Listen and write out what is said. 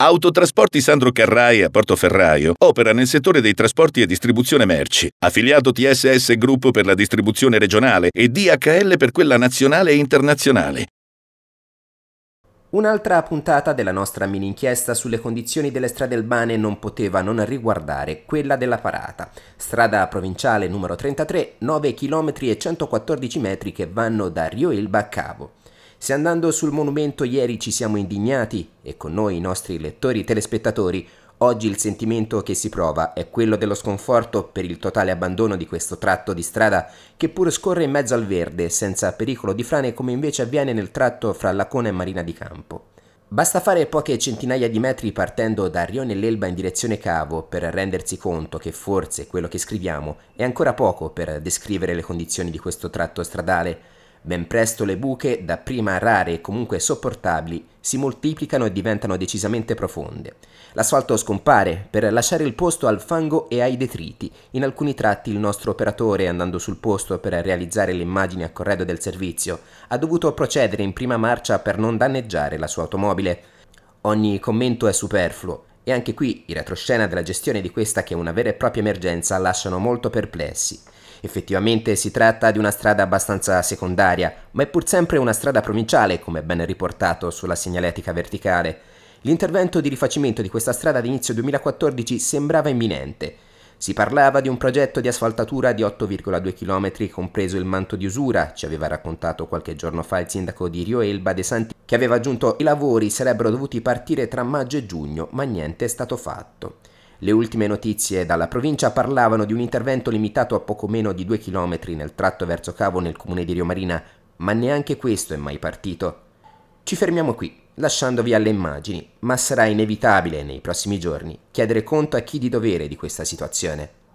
Autotrasporti Sandro Carrai a Portoferraio opera nel settore dei trasporti e distribuzione merci, affiliato TSS Group per la distribuzione regionale e DHL per quella nazionale e internazionale. Un'altra puntata della nostra mini inchiesta sulle condizioni delle strade albane non poteva non riguardare quella della Parata, strada provinciale numero 33, 9 km e 114 metri che vanno da Rio Ilba a Cavo. Se andando sul monumento ieri ci siamo indignati, e con noi i nostri lettori e telespettatori, Oggi il sentimento che si prova è quello dello sconforto per il totale abbandono di questo tratto di strada che pur scorre in mezzo al verde senza pericolo di frane come invece avviene nel tratto fra Lacona e Marina di Campo. Basta fare poche centinaia di metri partendo da Rione l'Elba in direzione Cavo per rendersi conto che forse quello che scriviamo è ancora poco per descrivere le condizioni di questo tratto stradale Ben presto le buche, dapprima rare e comunque sopportabili, si moltiplicano e diventano decisamente profonde. L'asfalto scompare per lasciare il posto al fango e ai detriti. In alcuni tratti il nostro operatore, andando sul posto per realizzare le immagini a corredo del servizio, ha dovuto procedere in prima marcia per non danneggiare la sua automobile. Ogni commento è superfluo, e anche qui i retroscena della gestione di questa che è una vera e propria emergenza lasciano molto perplessi. Effettivamente si tratta di una strada abbastanza secondaria, ma è pur sempre una strada provinciale, come ben riportato sulla segnaletica verticale. L'intervento di rifacimento di questa strada ad inizio 2014 sembrava imminente. Si parlava di un progetto di asfaltatura di 8,2 km, compreso il manto di usura, ci aveva raccontato qualche giorno fa il sindaco di Rio Elba De Santi, che aveva aggiunto i lavori sarebbero dovuti partire tra maggio e giugno, ma niente è stato fatto. Le ultime notizie dalla provincia parlavano di un intervento limitato a poco meno di due chilometri nel tratto verso Cavo nel comune di Rio Marina, ma neanche questo è mai partito. Ci fermiamo qui, lasciandovi alle immagini, ma sarà inevitabile nei prossimi giorni chiedere conto a chi di dovere di questa situazione.